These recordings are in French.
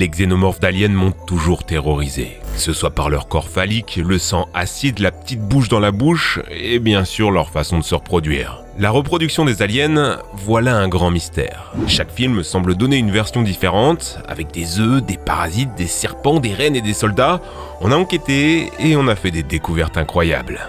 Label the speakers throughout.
Speaker 1: les xénomorphes d'aliens m'ont toujours terrorisé. Que ce soit par leur corps phallique, le sang acide, la petite bouche dans la bouche, et bien sûr leur façon de se reproduire. La reproduction des aliens, voilà un grand mystère. Chaque film semble donner une version différente, avec des œufs, des parasites, des serpents, des reines et des soldats. On a enquêté et on a fait des découvertes incroyables.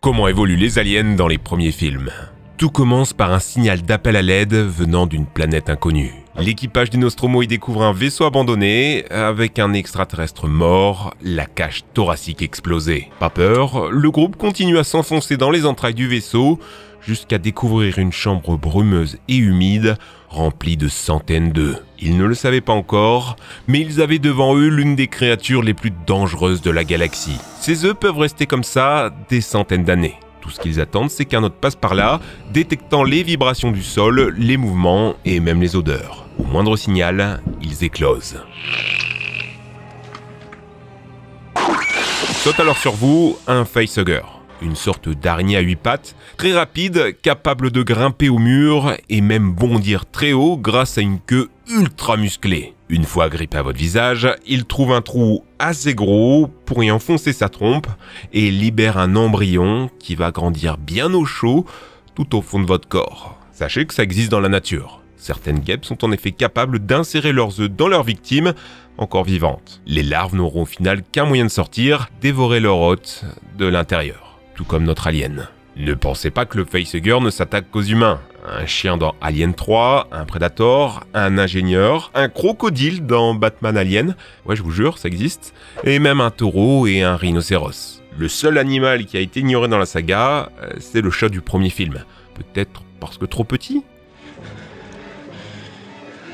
Speaker 1: Comment évoluent les aliens dans les premiers films Tout commence par un signal d'appel à l'aide venant d'une planète inconnue. L'équipage du Nostromo y découvre un vaisseau abandonné avec un extraterrestre mort, la cage thoracique explosée. Pas peur, le groupe continue à s'enfoncer dans les entrailles du vaisseau jusqu'à découvrir une chambre brumeuse et humide remplie de centaines d'œufs. Ils ne le savaient pas encore, mais ils avaient devant eux l'une des créatures les plus dangereuses de la galaxie. Ces œufs peuvent rester comme ça des centaines d'années. Tout ce qu'ils attendent, c'est qu'un autre passe par là, détectant les vibrations du sol, les mouvements et même les odeurs. Au moindre signal, ils éclosent. Saute alors sur vous un facehugger, une sorte d'araignée à huit pattes, très rapide, capable de grimper au mur et même bondir très haut grâce à une queue ultra musclée. Une fois agrippé à votre visage, il trouve un trou assez gros pour y enfoncer sa trompe et libère un embryon qui va grandir bien au chaud tout au fond de votre corps. Sachez que ça existe dans la nature. Certaines guêpes sont en effet capables d'insérer leurs œufs dans leurs victimes, encore vivantes. Les larves n'auront au final qu'un moyen de sortir, dévorer leur hôte de l'intérieur, tout comme notre alien. Ne pensez pas que le facehugger ne s'attaque qu'aux humains un chien dans Alien 3, un Predator, un ingénieur, un crocodile dans Batman Alien, ouais je vous jure, ça existe, et même un taureau et un rhinocéros. Le seul animal qui a été ignoré dans la saga, euh, c'est le chat du premier film. Peut-être parce que trop petit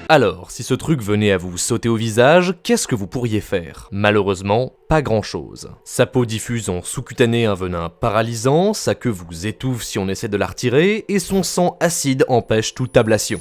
Speaker 2: alors, si ce truc venait à vous sauter au visage, qu'est-ce que vous pourriez faire Malheureusement, pas grand-chose. Sa peau diffuse en sous-cutané un venin paralysant, sa queue vous étouffe si on essaie de la retirer, et son sang acide empêche toute ablation.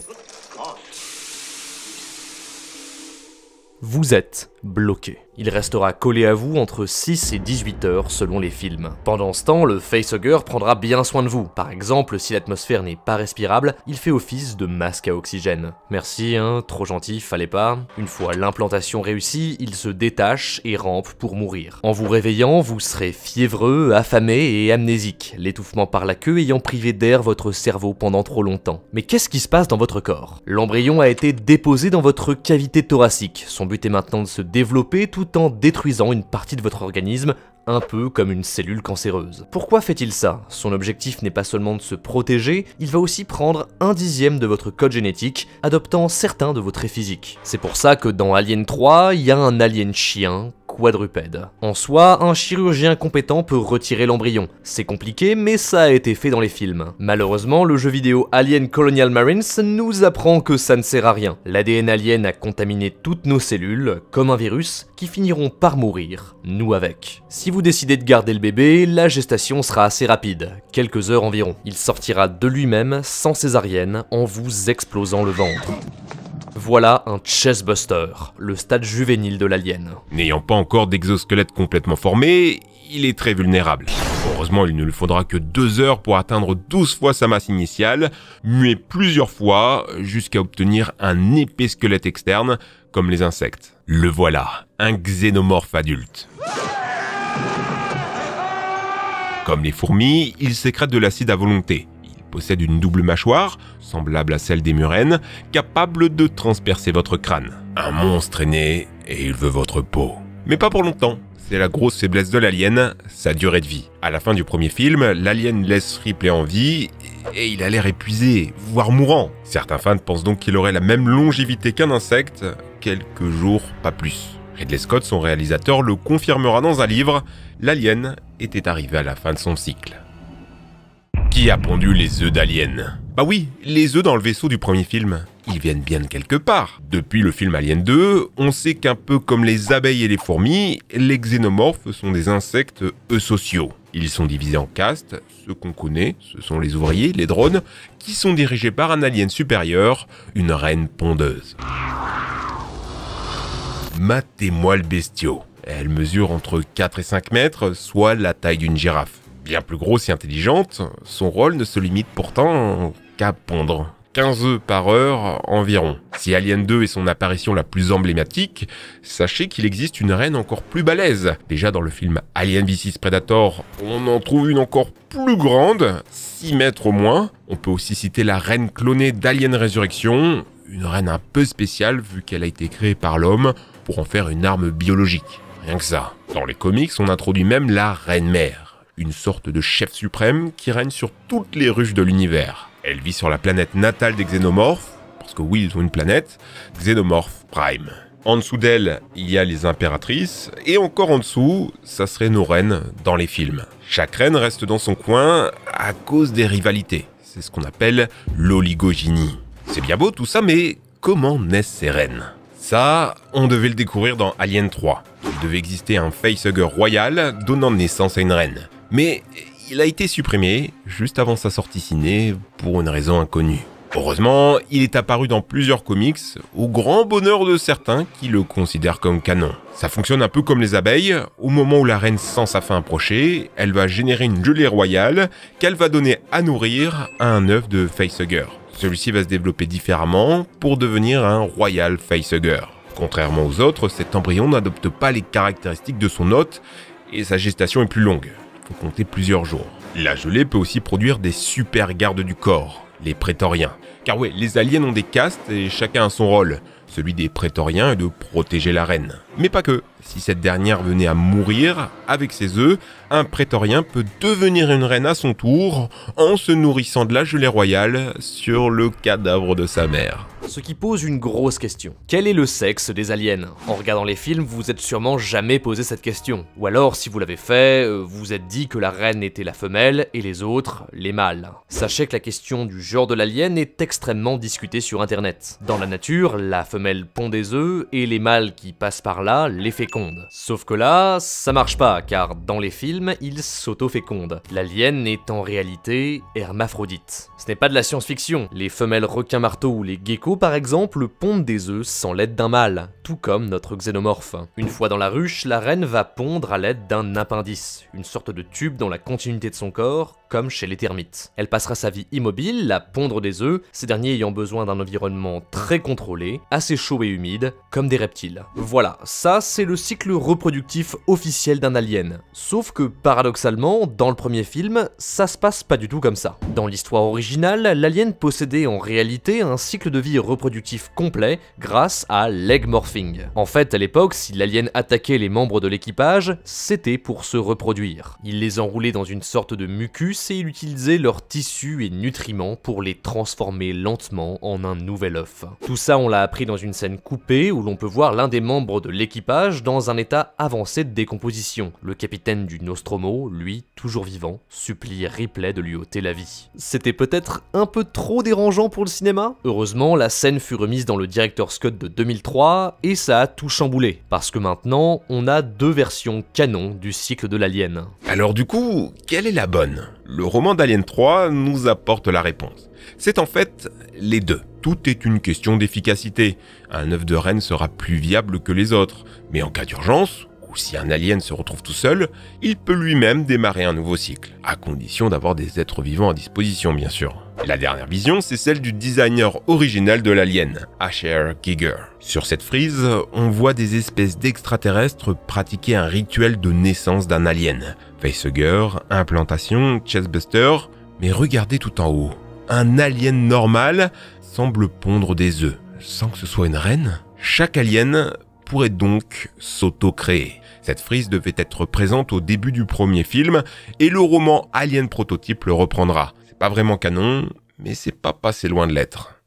Speaker 2: Vous êtes bloqué. Il restera collé à vous entre 6 et 18 heures selon les films. Pendant ce temps, le facehugger prendra bien soin de vous. Par exemple, si l'atmosphère n'est pas respirable, il fait office de masque à oxygène. Merci, hein, trop gentil, fallait pas. Une fois l'implantation réussie, il se détache et rampe pour mourir. En vous réveillant, vous serez fiévreux, affamé et amnésique, l'étouffement par la queue ayant privé d'air votre cerveau pendant trop longtemps. Mais qu'est-ce qui se passe dans votre corps L'embryon a été déposé dans votre cavité thoracique. Son but est maintenant de se développer tout en détruisant une partie de votre organisme, un peu comme une cellule cancéreuse. Pourquoi fait-il ça Son objectif n'est pas seulement de se protéger, il va aussi prendre un dixième de votre code génétique, adoptant certains de vos traits physiques. C'est pour ça que dans Alien 3, il y a un alien chien quadrupède. En soi, un chirurgien compétent peut retirer l'embryon. C'est compliqué, mais ça a été fait dans les films. Malheureusement, le jeu vidéo Alien Colonial Marines nous apprend que ça ne sert à rien. L'ADN alien a contaminé toutes nos cellules, comme un virus, qui finiront par mourir, nous avec. Si vous décidez de garder le bébé, la gestation sera assez rapide, quelques heures environ. Il sortira de lui-même, sans césarienne, en vous explosant le ventre. Voilà un chessbuster, le stade
Speaker 1: juvénile de l'alien. N'ayant pas encore d'exosquelette complètement formé, il est très vulnérable. Heureusement, il ne lui faudra que deux heures pour atteindre 12 fois sa masse initiale, muer plusieurs fois jusqu'à obtenir un épais squelette externe comme les insectes. Le voilà, un xénomorphe adulte. Comme les fourmis, il sécrète de l'acide à volonté possède une double mâchoire, semblable à celle des murènes, capable de transpercer votre crâne. Un monstre est né et il veut votre peau. Mais pas pour longtemps. C'est la grosse faiblesse de l'alien, sa durée de vie. À la fin du premier film, l'alien laisse Ripley en vie et il a l'air épuisé, voire mourant. Certains fans pensent donc qu'il aurait la même longévité qu'un insecte, quelques jours, pas plus. Ridley Scott, son réalisateur, le confirmera dans un livre, l'alien était arrivé à la fin de son cycle qui a pondu les œufs d'Alien Bah oui, les œufs dans le vaisseau du premier film. Ils viennent bien de quelque part. Depuis le film Alien 2, on sait qu'un peu comme les abeilles et les fourmis, les xénomorphes sont des insectes eusociaux. Ils sont divisés en castes, ceux qu'on connaît, ce sont les ouvriers, les drones, qui sont dirigés par un alien supérieur, une reine pondeuse. Matez-moi Elle mesure entre 4 et 5 mètres, soit la taille d'une girafe bien plus grosse et intelligente, son rôle ne se limite pourtant qu'à pondre. 15 œufs par heure environ. Si Alien 2 est son apparition la plus emblématique, sachez qu'il existe une reine encore plus balèze. Déjà dans le film Alien V6 Predator, on en trouve une encore plus grande, 6 mètres au moins. On peut aussi citer la reine clonée d'Alien Resurrection, une reine un peu spéciale vu qu'elle a été créée par l'homme pour en faire une arme biologique. Rien que ça. Dans les comics, on introduit même la reine mère une sorte de chef suprême qui règne sur toutes les ruches de l'univers. Elle vit sur la planète natale des xénomorphes, parce que oui, ils ont une planète, Xenomorph Prime. En dessous d'elle, il y a les impératrices, et encore en dessous, ça serait nos reines dans les films. Chaque reine reste dans son coin à cause des rivalités. C'est ce qu'on appelle l'oligogynie. C'est bien beau tout ça, mais comment naissent ces reines Ça, on devait le découvrir dans Alien 3. Il devait exister un facehugger royal donnant naissance à une reine. Mais il a été supprimé juste avant sa sortie ciné pour une raison inconnue. Heureusement, il est apparu dans plusieurs comics, au grand bonheur de certains qui le considèrent comme canon. Ça fonctionne un peu comme les abeilles, au moment où la reine sent sa fin approcher, elle va générer une gelée royale qu'elle va donner à nourrir à un œuf de facehugger. Celui-ci va se développer différemment pour devenir un royal facehugger. Contrairement aux autres, cet embryon n'adopte pas les caractéristiques de son hôte et sa gestation est plus longue faut compter plusieurs jours. La gelée peut aussi produire des super gardes du corps, les prétoriens. Car ouais, les aliens ont des castes et chacun a son rôle. Celui des prétoriens est de protéger la reine. Mais pas que. Si cette dernière venait à mourir avec ses œufs, un prétorien peut devenir une reine à son tour en se nourrissant de la gelée royale sur le
Speaker 2: cadavre de sa mère. Ce qui pose une grosse question. Quel est le sexe des aliens En regardant les films, vous êtes sûrement jamais posé cette question. Ou alors, si vous l'avez fait, euh, vous êtes dit que la reine était la femelle et les autres, les mâles. Sachez que la question du genre de l'alien est extrêmement discutée sur internet. Dans la nature, la femelle pond des œufs et les mâles qui passent par là les fécondent. Sauf que là, ça marche pas, car dans les films, ils s'auto-fécondent. L'alien est en réalité hermaphrodite. Ce n'est pas de la science-fiction. Les femelles requins-marteaux ou les geckos par exemple, pondre des œufs sans l'aide d'un mâle, tout comme notre xénomorphe. Une fois dans la ruche, la reine va pondre à l'aide d'un appendice, une sorte de tube dans la continuité de son corps, comme chez les termites. Elle passera sa vie immobile à pondre des œufs, ces derniers ayant besoin d'un environnement très contrôlé, assez chaud et humide, comme des reptiles. Voilà, ça c'est le cycle reproductif officiel d'un alien. Sauf que paradoxalement, dans le premier film, ça se passe pas du tout comme ça. Dans l'histoire originale, l'alien possédait en réalité un cycle de vie reproductif complet grâce à l'Egg morphing. En fait, à l'époque, si l'alien attaquait les membres de l'équipage, c'était pour se reproduire. Il les enroulait dans une sorte de mucus et il utilisait leurs tissus et nutriments pour les transformer lentement en un nouvel œuf. Tout ça, on l'a appris dans une scène coupée où l'on peut voir l'un des membres de l'équipage dans un état avancé de décomposition. Le capitaine du Nostromo, lui, toujours vivant, supplie Ripley de lui ôter la vie. C'était peut-être un peu trop dérangeant pour le cinéma Heureusement, la scène fut remise dans le Director's Scott de 2003, et ça a tout chamboulé, parce que maintenant, on a deux versions canon du cycle de l'Alien. Alors du coup, quelle est la bonne Le roman d'Alien 3 nous apporte la réponse. C'est en fait
Speaker 1: les deux. Tout est une question d'efficacité. Un œuf de reine sera plus viable que les autres, mais en cas d'urgence, ou si un alien se retrouve tout seul, il peut lui-même démarrer un nouveau cycle, à condition d'avoir des êtres vivants à disposition bien sûr la dernière vision, c'est celle du designer original de l'alien, Asher Giger. Sur cette frise, on voit des espèces d'extraterrestres pratiquer un rituel de naissance d'un alien. Facehugger, implantation, chestbuster, mais regardez tout en haut. Un alien normal semble pondre des œufs, sans que ce soit une reine. Chaque alien pourrait donc s'auto-créer. Cette frise devait être présente au début du premier film, et le roman Alien Prototype le reprendra. C'est pas vraiment canon, mais c'est pas passé loin de l'être.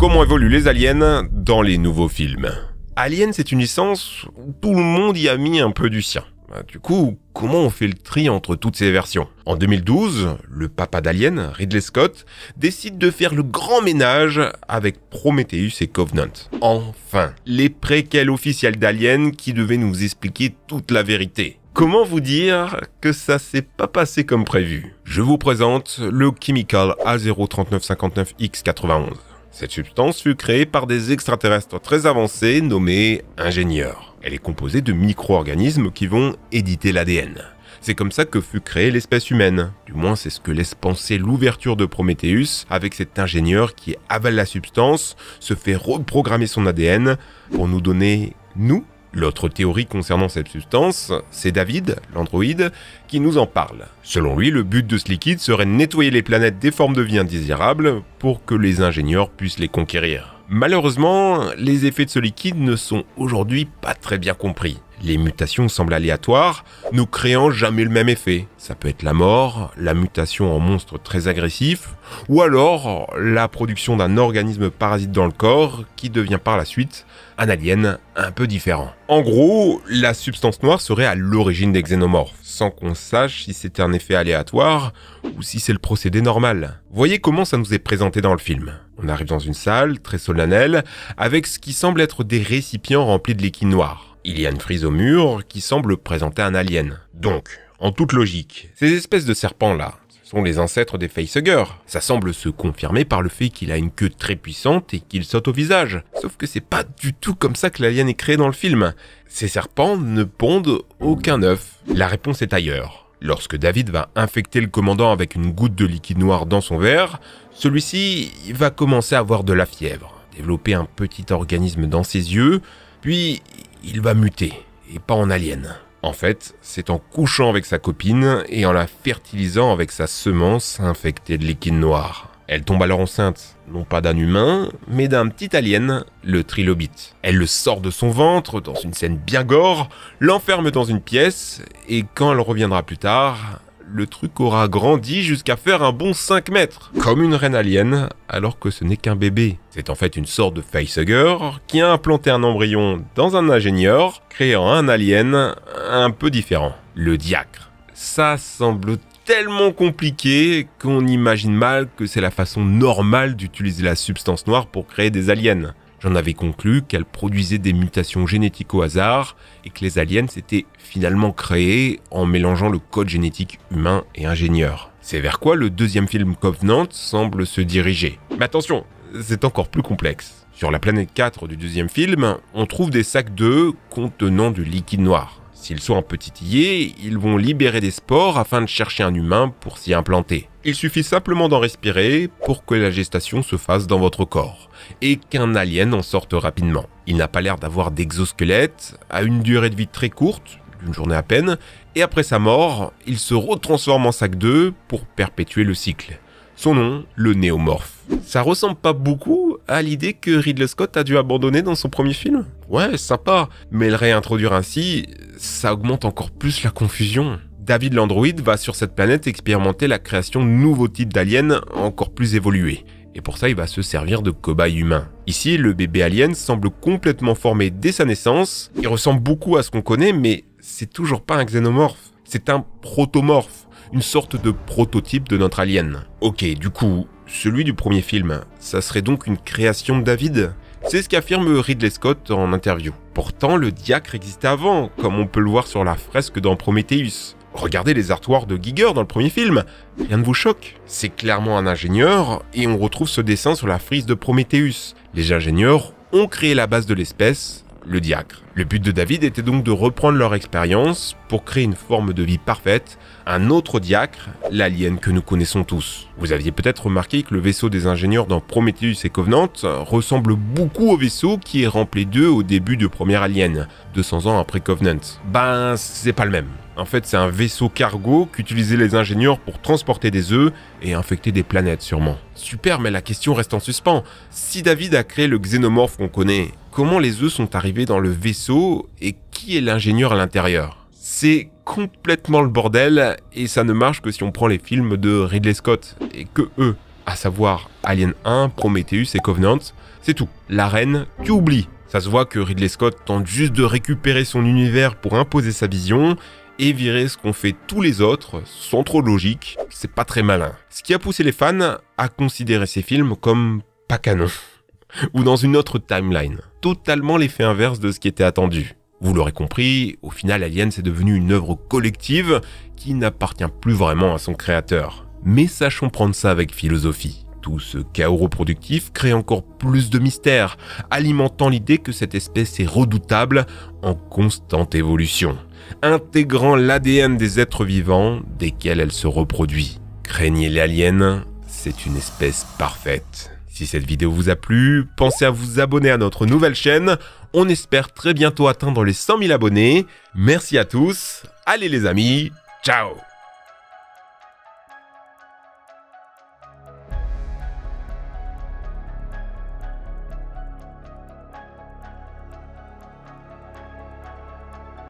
Speaker 1: Comment évoluent les aliens dans les nouveaux films Alien, c'est une licence où tout le monde y a mis un peu du sien. Bah, du coup, comment on fait le tri entre toutes ces versions En 2012, le papa d'Alien, Ridley Scott, décide de faire le grand ménage avec Prometheus et Covenant. Enfin, les préquels officiels d'Alien qui devaient nous expliquer toute la vérité. Comment vous dire que ça s'est pas passé comme prévu Je vous présente le Chemical A03959X91. Cette substance fut créée par des extraterrestres très avancés nommés ingénieurs. Elle est composée de micro-organismes qui vont éditer l'ADN. C'est comme ça que fut créée l'espèce humaine. Du moins, c'est ce que laisse penser l'ouverture de Prometheus avec cet ingénieur qui avale la substance, se fait reprogrammer son ADN pour nous donner, nous, L'autre théorie concernant cette substance, c'est David, l'androïde, qui nous en parle. Selon lui, le but de ce liquide serait de nettoyer les planètes des formes de vie indésirables pour que les ingénieurs puissent les conquérir. Malheureusement, les effets de ce liquide ne sont aujourd'hui pas très bien compris. Les mutations semblent aléatoires, ne créant jamais le même effet. Ça peut être la mort, la mutation en monstre très agressif, ou alors la production d'un organisme parasite dans le corps qui devient par la suite un alien un peu différent. En gros, la substance noire serait à l'origine des xénomorphes, sans qu'on sache si c'était un effet aléatoire ou si c'est le procédé normal. Voyez comment ça nous est présenté dans le film. On arrive dans une salle très solennelle, avec ce qui semble être des récipients remplis de liquide noir. Il y a une frise au mur qui semble présenter un alien. Donc, en toute logique, ces espèces de serpents-là, sont les ancêtres des facehuggers. Ça semble se confirmer par le fait qu'il a une queue très puissante et qu'il saute au visage. Sauf que c'est pas du tout comme ça que l'alien est créé dans le film. Ces serpents ne pondent aucun œuf. La réponse est ailleurs. Lorsque David va infecter le commandant avec une goutte de liquide noir dans son verre, celui-ci va commencer à avoir de la fièvre, développer un petit organisme dans ses yeux, puis il va muter, et pas en alien. En fait, c'est en couchant avec sa copine et en la fertilisant avec sa semence infectée de liquide noir. Elle tombe alors enceinte, non pas d'un humain, mais d'un petit alien, le trilobite. Elle le sort de son ventre, dans une scène bien gore, l'enferme dans une pièce, et quand elle reviendra plus tard, le truc aura grandi jusqu'à faire un bon 5 mètres, comme une reine alien, alors que ce n'est qu'un bébé. C'est en fait une sorte de facehugger qui a implanté un embryon dans un ingénieur, créant un alien un peu différent, le diacre. Ça semble tellement compliqué qu'on imagine mal que c'est la façon normale d'utiliser la substance noire pour créer des aliens. J'en avais conclu qu'elle produisait des mutations génétiques au hasard et que les aliens s'étaient finalement créés en mélangeant le code génétique humain et ingénieur. C'est vers quoi le deuxième film Covenant semble se diriger. Mais attention, c'est encore plus complexe. Sur la planète 4 du deuxième film, on trouve des sacs d'œufs contenant du liquide noir. S'ils sont un petit titillés, ils vont libérer des spores afin de chercher un humain pour s'y implanter. Il suffit simplement d'en respirer pour que la gestation se fasse dans votre corps et qu'un alien en sorte rapidement. Il n'a pas l'air d'avoir d'exosquelette, a une durée de vie très courte, d'une journée à peine, et après sa mort, il se retransforme en sac 2 pour perpétuer le cycle. Son nom, le néomorphe. Ça ressemble pas beaucoup à l'idée que Ridley Scott a dû abandonner dans son premier film. Ouais, sympa, mais le réintroduire ainsi, ça augmente encore plus la confusion. David l'androïde va sur cette planète expérimenter la création de nouveaux types d'aliens encore plus évolués. Et pour ça, il va se servir de cobaye humain. Ici, le bébé alien semble complètement formé dès sa naissance. Il ressemble beaucoup à ce qu'on connaît, mais c'est toujours pas un xénomorphe. C'est un protomorphe, une sorte de prototype de notre alien. Ok, du coup, celui du premier film. Ça serait donc une création de David C'est ce qu'affirme Ridley Scott en interview. Pourtant, le diacre existait avant, comme on peut le voir sur la fresque dans Prometheus. Regardez les artoirs de Giger dans le premier film, rien ne vous choque. C'est clairement un ingénieur, et on retrouve ce dessin sur la frise de Prometheus. Les ingénieurs ont créé la base de l'espèce, le diacre. Le but de David était donc de reprendre leur expérience pour créer une forme de vie parfaite, un autre diacre, l'alien que nous connaissons tous. Vous aviez peut-être remarqué que le vaisseau des ingénieurs dans Prometheus et Covenant ressemble beaucoup au vaisseau qui est rempli d'eux au début de Première Alien, 200 ans après Covenant. Ben, c'est pas le même. En fait, c'est un vaisseau cargo qu'utilisaient les ingénieurs pour transporter des œufs et infecter des planètes sûrement. Super, mais la question reste en suspens. Si David a créé le xénomorphe qu'on connaît, comment les œufs sont arrivés dans le vaisseau et qui est l'ingénieur à l'intérieur C'est complètement le bordel et ça ne marche que si on prend les films de Ridley Scott et que eux, à savoir Alien 1, Prometheus et Covenant, c'est tout. La reine, tu oublies. Ça se voit que Ridley Scott tente juste de récupérer son univers pour imposer sa vision, et virer ce qu'ont fait tous les autres, sans trop logique, c'est pas très malin. Ce qui a poussé les fans à considérer ces films comme pas canon, ou dans une autre timeline, totalement l'effet inverse de ce qui était attendu. Vous l'aurez compris, au final Alien c'est devenu une œuvre collective qui n'appartient plus vraiment à son créateur. Mais sachons prendre ça avec philosophie. Tout ce chaos reproductif crée encore plus de mystères, alimentant l'idée que cette espèce est redoutable en constante évolution intégrant l'ADN des êtres vivants desquels elle se reproduit. Craignez aliens, c'est une espèce parfaite. Si cette vidéo vous a plu, pensez à vous abonner à notre nouvelle chaîne. On espère très bientôt atteindre les 100 000 abonnés. Merci à tous. Allez les amis, ciao